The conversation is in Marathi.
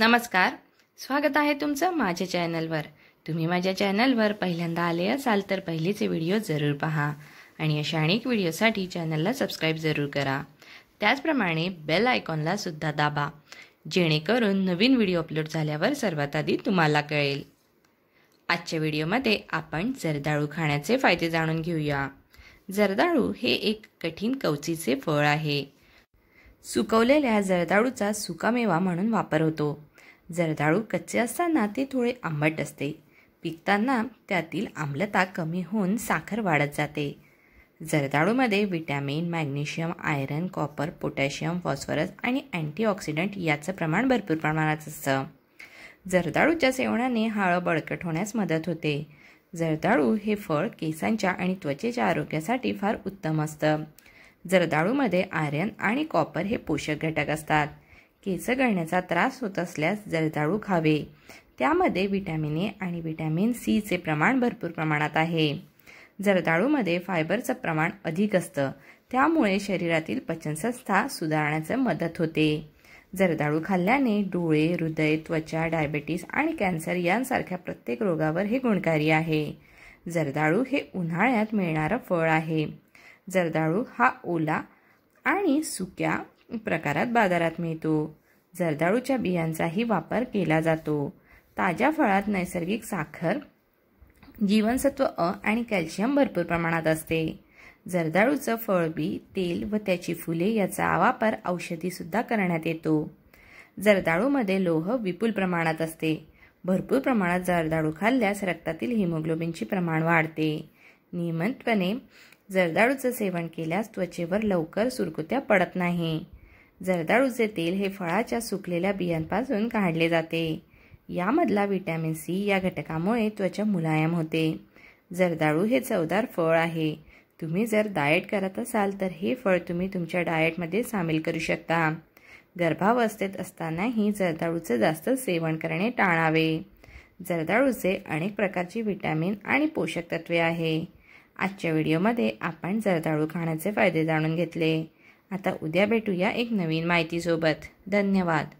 नमस्कार स्वागत आहे तुमचं माझ्या चॅनलवर तुम्ही माझ्या चॅनलवर पहिल्यांदा आले असाल तर पहिलेचे व्हिडिओ जरूर पहा आणि अशा अनेक व्हिडिओसाठी चॅनलला सबस्क्राईब जरूर करा त्याचप्रमाणे बेल आयकॉनला सुद्धा दाबा जेणेकरून नवीन व्हिडिओ अपलोड झाल्यावर सर्वात आधी तुम्हाला कळेल आजच्या व्हिडिओमध्ये आपण जर्दाळू खाण्याचे फायदे जाणून घेऊया जर्दाळू हे एक कठीण कवचीचे फळ आहे सुकवलेल्या जरदाळूचा सुकामेवा म्हणून वापर होतो जरदाळू कच्चे असताना ते थोडे आंबट असते पिकताना त्यातील आम्लता कमी होऊन साखर वाढत जाते जरदाळूमध्ये vitamin magnesium iron copper potassium phosphorus आणि अँटीऑक्सिडंट याचं प्रमाण भरपूर प्रमाणात असतं जरदाळूच्या सेवनाने हाळं बळकट होण्यास मदत होते जरदाळू हे फळ केसांच्या आणि त्वचेच्या आरोग्यासाठी फार उत्तम असतं जर्दाळूमध्ये आयरन आणि कॉपर हे पोषक घटक असतात केस गळण्याचा त्रास होत असल्यास जर्दाळू खावे त्यामध्ये व्हिटॅमिन ए आणि व्हिटॅमिन सीचे प्रमाण भरपूर प्रमाणात आहे जर्दाळूमध्ये फायबरचं प्रमाण अधिक असतं त्यामुळे शरीरातील पचनसंस्था सुधारण्याचं मदत होते जर्दाळू खाल्ल्याने डोळे हृदय त्वचा डायबेटीस आणि कॅन्सर यांसारख्या प्रत्येक रोगावर हे गुणकारी आहे जर्दाळू हे उन्हाळ्यात मिळणारं फळ आहे जर्दाळू हा ओला आणि सुक्या प्रकारात बाजारात मिळतो जर्दाळूच्या बियांचाही वापर केला जातो ताज्या फळात नैसर्गिक साखर जीवनसत्व अ आणि कॅल्शियम भरपूर प्रमाणात असते जर्दाळूचं फळबी तेल व त्याची फुले याचा वापर औषधीसुद्धा करण्यात येतो जर्दाळूमध्ये लोह विपुल प्रमाणात असते भरपूर प्रमाणात जर्दाळू खाल्ल्यास रक्तातील हिमोग्लोबिनचे प्रमाण वाढते नियमितपणे जर्दाळूचं सेवन केल्यास त्वचेवर लवकर सुरकुत्या पडत नाही जर्दाळूचे तेल हे फळाच्या सुकलेल्या बियांपासून काढले जाते यामधला व्हिटॅमिन सी या घटकामुळे त्वचा मुलायम होते जर्दाळू हे चवदार फळ आहे तुम्ही जर डाएट करत असाल तर हे फळ तुम्ही तुमच्या डाएटमध्ये सामील करू शकता गर्भावस्थेत असतानाही जर्दाळूचे जास्त सेवन करणे टाळावे जर्दाळूचे अनेक प्रकारची व्हिटॅमिन आणि पोषक तत्वे आहे आजच्या व्हिडिओमध्ये आपण जर्दाळू खाण्याचे फायदे जाणून घेतले आता उद्या भेटूया एक नवीन माहितीसोबत धन्यवाद